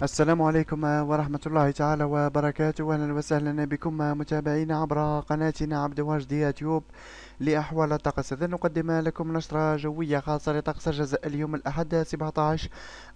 السلام عليكم ورحمة الله تعالى وبركاته أهلا وسهلا بكم متابعين عبر قناتنا عبد واجد يوتيوب لأحوال الطقس إذا نقدم لكم نشرة جوية خاصة لطقس الجزاء اليوم الأحد 17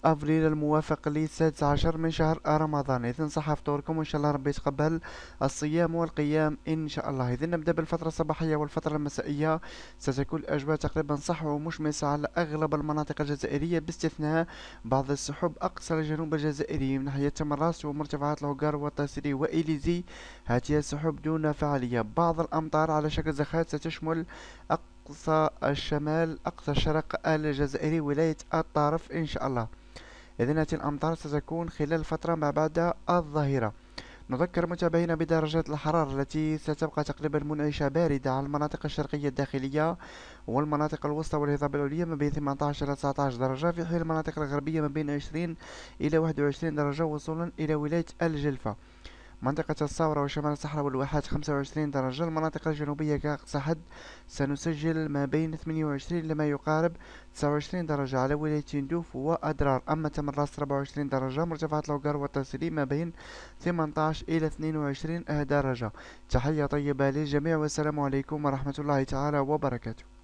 أفريل الموافق ل 16 من شهر رمضان إذا صحة فطوركم وإن شاء الله ربي يتقبل الصيام والقيام إن شاء الله إذا نبدأ بالفترة الصباحية والفترة المسائية ستكون الأجواء تقريبا صح ومشمسة على أغلب المناطق الجزائرية باستثناء بعض السحب أقصى الجنوب الجزائر الجزائري من ناحية تمراس ومرتفعات الهوغار والتسري وإليزي هاته السحب دون فعالية بعض الأمطار على شكل زخات ستشمل أقصى الشمال أقصى الشرق الجزائري ولاية الطارف إن شاء الله إذن هذه الأمطار ستكون خلال فترة ما بعد الظهيرة نذكر متابعينا بدرجات الحرارة التي ستبقى تقريبا منعشة باردة على المناطق الشرقية الداخلية والمناطق الوسطى والهضاب العليا ما بين 18 إلى 19 درجة في حين المناطق الغربية ما بين 20 إلى 21 درجة وصولا إلى ولاية الجلفة منطقة الصورة وشمال الصحراء والواحات 25 درجة المناطق الجنوبية كاقصى حد سنسجل ما بين 28 لما يقارب 29 درجة على ولاية تندوف وأدرار أما تمراس 24 درجة مرتفعات لوغار والترسيلي ما بين 18 إلى 22 درجة تحية طيبة للجميع والسلام عليكم ورحمة الله تعالى وبركاته